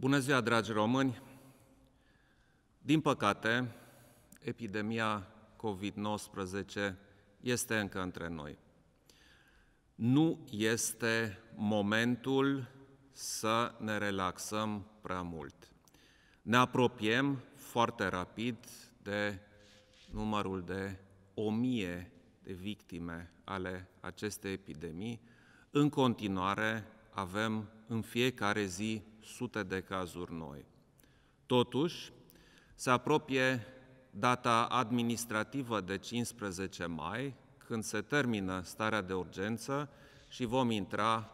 Bună ziua, dragi români! Din păcate, epidemia COVID-19 este încă între noi. Nu este momentul să ne relaxăm prea mult. Ne apropiem foarte rapid de numărul de o mie de victime ale acestei epidemii. În continuare, avem în fiecare zi sute de cazuri noi. Totuși, se apropie data administrativă de 15 mai, când se termină starea de urgență și vom intra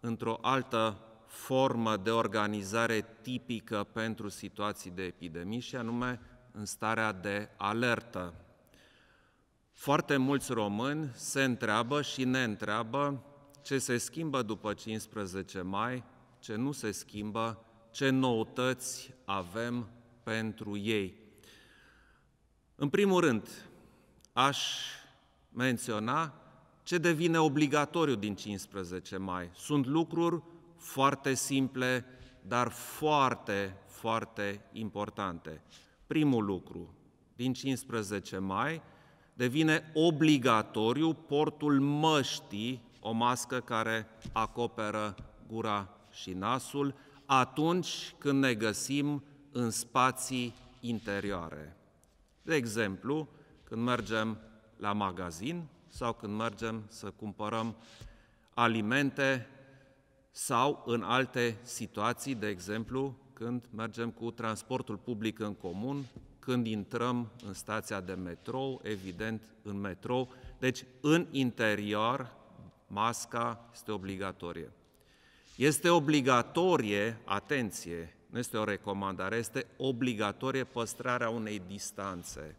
într-o altă formă de organizare tipică pentru situații de epidemie, și anume în starea de alertă. Foarte mulți români se întreabă și ne întreabă ce se schimbă după 15 mai, ce nu se schimbă, ce noutăți avem pentru ei. În primul rând, aș menționa ce devine obligatoriu din 15 mai. Sunt lucruri foarte simple, dar foarte, foarte importante. Primul lucru, din 15 mai, devine obligatoriu portul măștii o mască care acoperă gura și nasul atunci când ne găsim în spații interioare. De exemplu, când mergem la magazin sau când mergem să cumpărăm alimente sau în alte situații, de exemplu, când mergem cu transportul public în comun, când intrăm în stația de metrou, evident în metrou. Deci, în interior, masca este obligatorie. Este obligatorie, atenție, nu este o recomandare, este obligatorie păstrarea unei distanțe.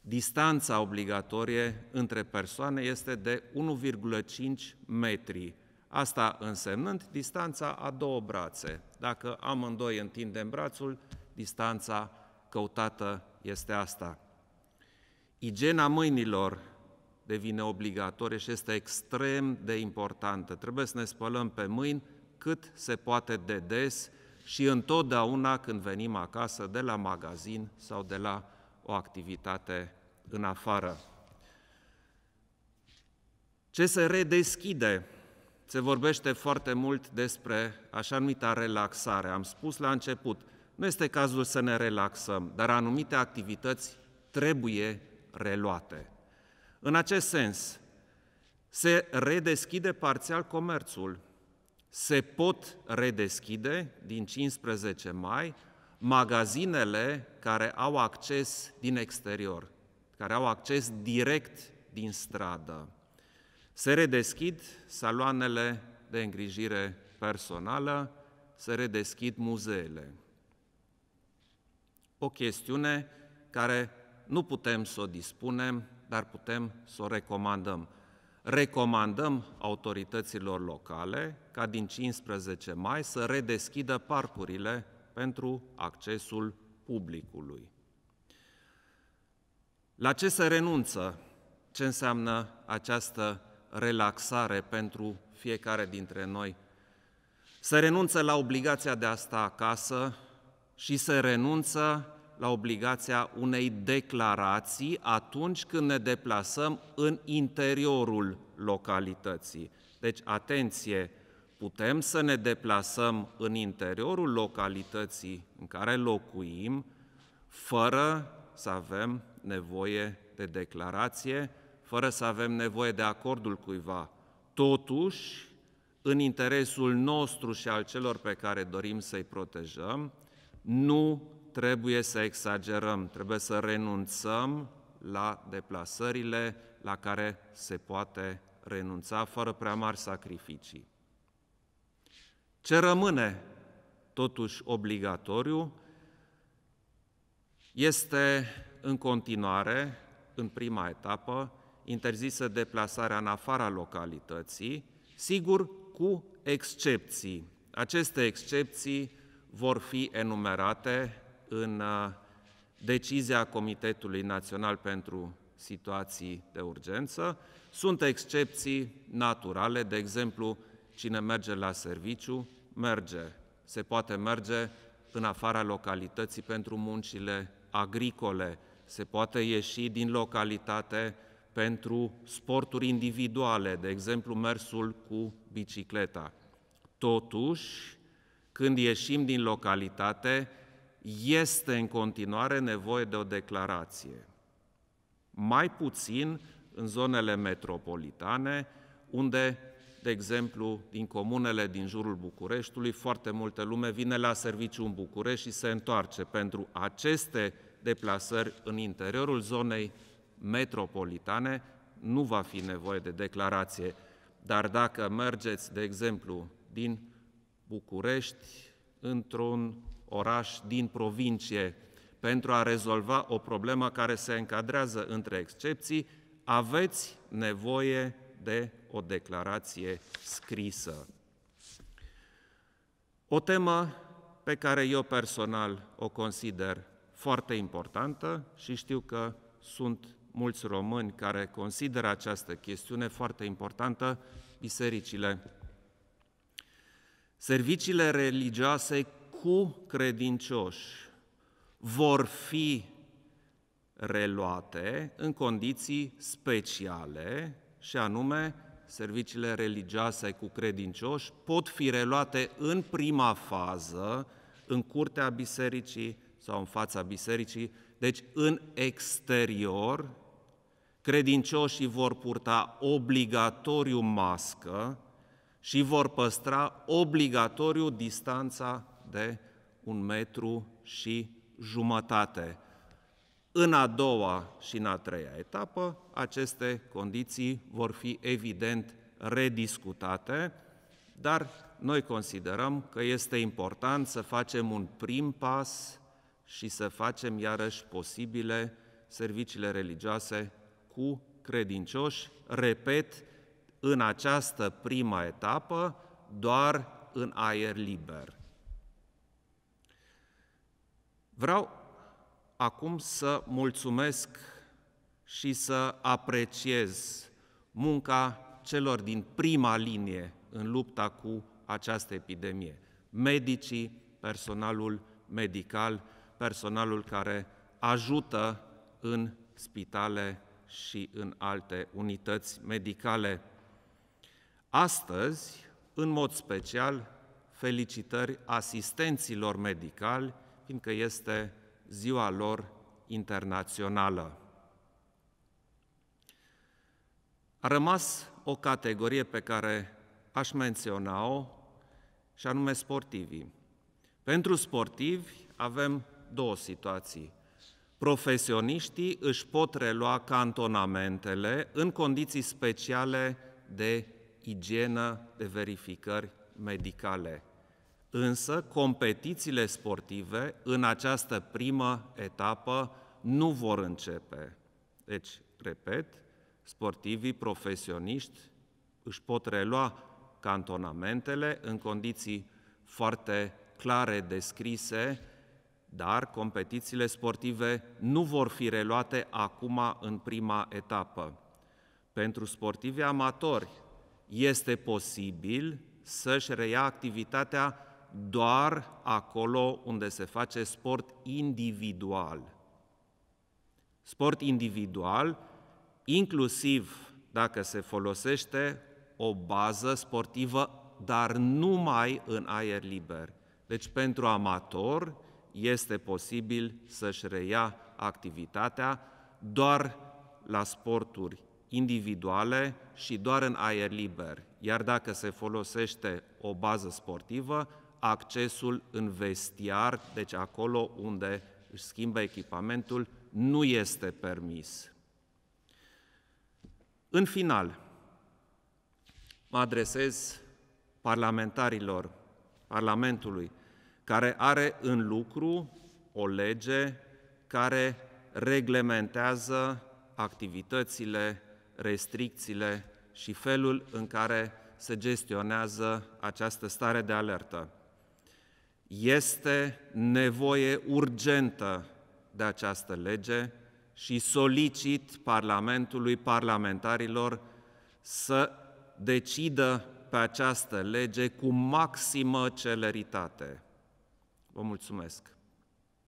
Distanța obligatorie între persoane este de 1,5 metri. Asta însemnând distanța a două brațe. Dacă amândoi întindem brațul, distanța căutată este asta. Igiena mâinilor devine obligatorie și este extrem de importantă. Trebuie să ne spălăm pe mâini cât se poate de des și întotdeauna când venim acasă de la magazin sau de la o activitate în afară. Ce se redeschide? Se vorbește foarte mult despre așa numita relaxare. Am spus la început, nu este cazul să ne relaxăm, dar anumite activități trebuie reluate. În acest sens, se redeschide parțial comerțul. Se pot redeschide din 15 mai magazinele care au acces din exterior, care au acces direct din stradă. Se redeschid saloanele de îngrijire personală, se redeschid muzeele. O chestiune care nu putem să o dispunem dar putem să o recomandăm. Recomandăm autorităților locale ca din 15 mai să redeschidă parcurile pentru accesul publicului. La ce se renunță? Ce înseamnă această relaxare pentru fiecare dintre noi? Se renunță la obligația de a sta acasă și se renunță la obligația unei declarații atunci când ne deplasăm în interiorul localității. Deci, atenție, putem să ne deplasăm în interiorul localității în care locuim, fără să avem nevoie de declarație, fără să avem nevoie de acordul cuiva. Totuși, în interesul nostru și al celor pe care dorim să-i protejăm, nu trebuie să exagerăm, trebuie să renunțăm la deplasările la care se poate renunța fără prea mari sacrificii. Ce rămâne totuși obligatoriu este în continuare, în prima etapă, interzisă deplasarea în afara localității, sigur cu excepții. Aceste excepții vor fi enumerate în decizia Comitetului Național pentru Situații de Urgență. Sunt excepții naturale, de exemplu, cine merge la serviciu, merge. Se poate merge în afara localității pentru muncile agricole, se poate ieși din localitate pentru sporturi individuale, de exemplu mersul cu bicicleta. Totuși, când ieșim din localitate, este în continuare nevoie de o declarație. Mai puțin în zonele metropolitane, unde, de exemplu, din comunele din jurul Bucureștiului, foarte multe lume vine la serviciu în București și se întoarce pentru aceste deplasări în interiorul zonei metropolitane, nu va fi nevoie de declarație. Dar dacă mergeți, de exemplu, din București într-un oraș, din provincie, pentru a rezolva o problemă care se încadrează între excepții, aveți nevoie de o declarație scrisă. O temă pe care eu personal o consider foarte importantă și știu că sunt mulți români care consideră această chestiune foarte importantă, bisericile. Serviciile religioase cu credincioși vor fi reluate în condiții speciale, și anume serviciile religioase cu credincioși pot fi reluate în prima fază, în curtea bisericii sau în fața bisericii, deci în exterior, credincioșii vor purta obligatoriu mască și vor păstra obligatoriu distanța de un metru și jumătate. În a doua și în a treia etapă, aceste condiții vor fi evident rediscutate, dar noi considerăm că este important să facem un prim pas și să facem iarăși posibile serviciile religioase cu credincioși, repet, în această prima etapă, doar în aer liber. Vreau acum să mulțumesc și să apreciez munca celor din prima linie în lupta cu această epidemie. Medicii, personalul medical, personalul care ajută în spitale și în alte unități medicale. Astăzi, în mod special, felicitări asistenților medicali fiindcă este ziua lor internațională. A rămas o categorie pe care aș menționa-o, și anume sportivii. Pentru sportivi avem două situații. Profesioniștii își pot relua cantonamentele în condiții speciale de igienă, de verificări medicale. Însă, competițiile sportive în această primă etapă nu vor începe. Deci, repet, sportivii profesioniști își pot relua cantonamentele în condiții foarte clare descrise, dar competițiile sportive nu vor fi reluate acum în prima etapă. Pentru sportivii amatori este posibil să-și reia activitatea doar acolo unde se face sport individual. Sport individual, inclusiv dacă se folosește o bază sportivă, dar numai în aer liber. Deci pentru amator este posibil să-și reia activitatea doar la sporturi individuale și doar în aer liber. Iar dacă se folosește o bază sportivă, accesul în vestiar, deci acolo unde își schimbă echipamentul, nu este permis. În final, mă adresez parlamentarilor Parlamentului, care are în lucru o lege care reglementează activitățile, restricțiile și felul în care se gestionează această stare de alertă. Este nevoie urgentă de această lege și solicit Parlamentului, parlamentarilor, să decidă pe această lege cu maximă celeritate. Vă mulțumesc!